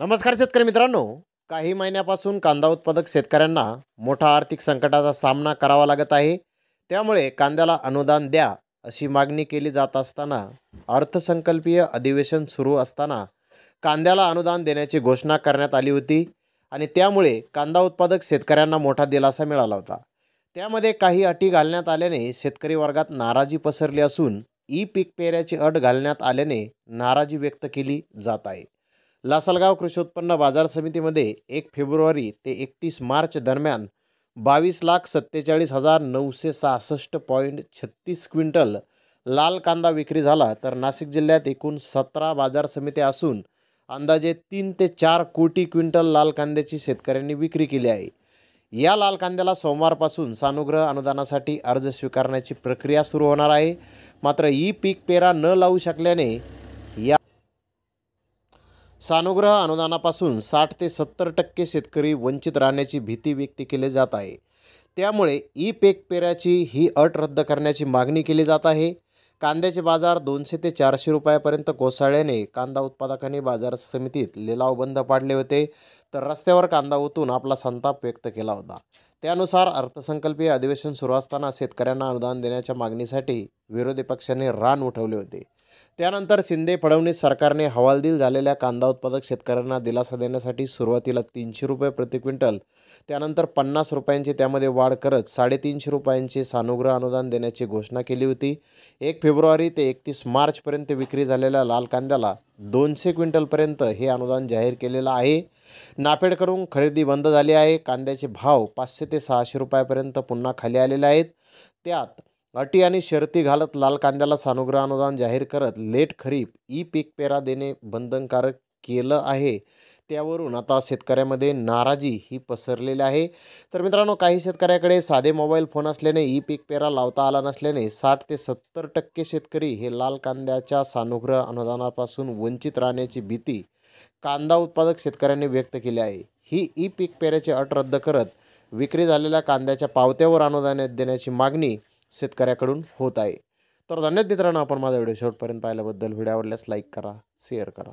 नमस्कार शेतकरी मित्रांनो काही महिन्यापासून कांदा उत्पादक शेतकऱ्यांना मोठा आर्थिक संकटाचा सामना करावा लागत आहे त्यामुळे कांद्याला अनुदान द्या अशी मागणी केली जात असताना अर्थसंकल्पीय अधिवेशन सुरू असताना कांद्याला अनुदान देण्याची घोषणा करण्यात आली होती आणि त्यामुळे कांदा उत्पादक शेतकऱ्यांना मोठा दिलासा मिळाला होता त्यामध्ये काही अटी घालण्यात आल्याने शेतकरी वर्गात नाराजी पसरली असून ई पीक पेऱ्याची अट घालण्यात आल्याने नाराजी व्यक्त केली जात आहे लासलगाव कृषी उत्पन्न बाजार समितीमध्ये एक फेब्रुवारी ते एकतीस मार्च दरम्यान बावीस लाख सत्तेचाळीस हजार नऊशे सहासष्ट पॉईंट छत्तीस क्विंटल लाल कांदा विक्री झाला तर नाशिक जिल्ह्यात एकूण सतरा बाजार समित्या असून अंदाजे तीन ते चार कोटी क्विंटल लाल कांद्याची शेतकऱ्यांनी विक्री केली आहे या लाल कांद्याला सोमवारपासून सानुग्रह अनुदानासाठी अर्ज स्वीकारण्याची प्रक्रिया सुरू होणार आहे मात्र ई पीक पेरा न लावू शकल्याने सानुग्रह अनुदानापासून साठ ते सत्तर टक्के शेतकरी वंचित राहण्याची भीती व्यक्त केली जात आहे त्यामुळे ई पेक पेऱ्याची ही अट रद्द करण्याची मागणी केली जात आहे कांद्याचे बाजार दोनशे ते चारशे रुपयापर्यंत कोसळल्याने कांदा उत्पादकांनी बाजार समितीत लिलाव बंद पाडले होते तर रस्त्यावर कांदा ओतून आपला संताप व्यक्त केला होता त्यानुसार अर्थसंकल्पीय अधिवेशन सुरू असताना शेतकऱ्यांना अनुदान देण्याच्या मागणीसाठी विरोधी पक्षांनी रान उठवले होते त्यानंतर शिंदे फडणवीस सरकारने हवालदिल झालेल्या कांदा उत्पादक शेतकऱ्यांना दिलासा देण्यासाठी सुरुवातीला तीनशे रुपये प्रति क्विंटल त्यानंतर पन्नास रुपयांची त्यामध्ये वाढ करत साडेतीनशे रुपयांचे सानुग्रह अनुदान देण्याची घोषणा केली होती एक फेब्रुवारी ते एकतीस मार्चपर्यंत विक्री झालेल्या लाल कांद्याला दोनशे क्विंटलपर्यंत हे अनुदान जाहीर केलेलं आहे नाफेड करून खरेदी बंद झाली आहे कांद्याचे भाव पाचशे ते सहाशे रुपयापर्यंत पुन्हा खाली आलेले आहेत त्यात अटी आणि शर्ती घालत लाल कांद्याला सानुग्रह अनुदान जाहीर करत लेट खरीप ई पीक पेरा देणे बंधनकारक केलं आहे त्यावरून आता शेतकऱ्यामध्ये नाराजी ही पसरलेली आहे तर मित्रांनो काही शेतकऱ्याकडे साधे मोबाईल फोन असल्याने ई पीक पेरा लावता आला नसल्याने साठ ते सत्तर टक्के शेतकरी हे लाल कांद्याच्या सानुग्रह अनुदानापासून वंचित राहण्याची भीती कांदा उत्पादक शेतकऱ्यांनी व्यक्त केली आहे ही ई पीक पेऱ्याची अट रद्द करत विक्री झालेल्या कांद्याच्या पावत्यावर अनुदान देण्याची मागणी शेतकऱ्याकडून होत आहे तर धन्यवाद मित्रांनो आपण माझा व्हिडिओ शेवटपर्यंत पाहिल्याबद्दल व्हिडिओ आवडल्यास लाईक करा शेअर करा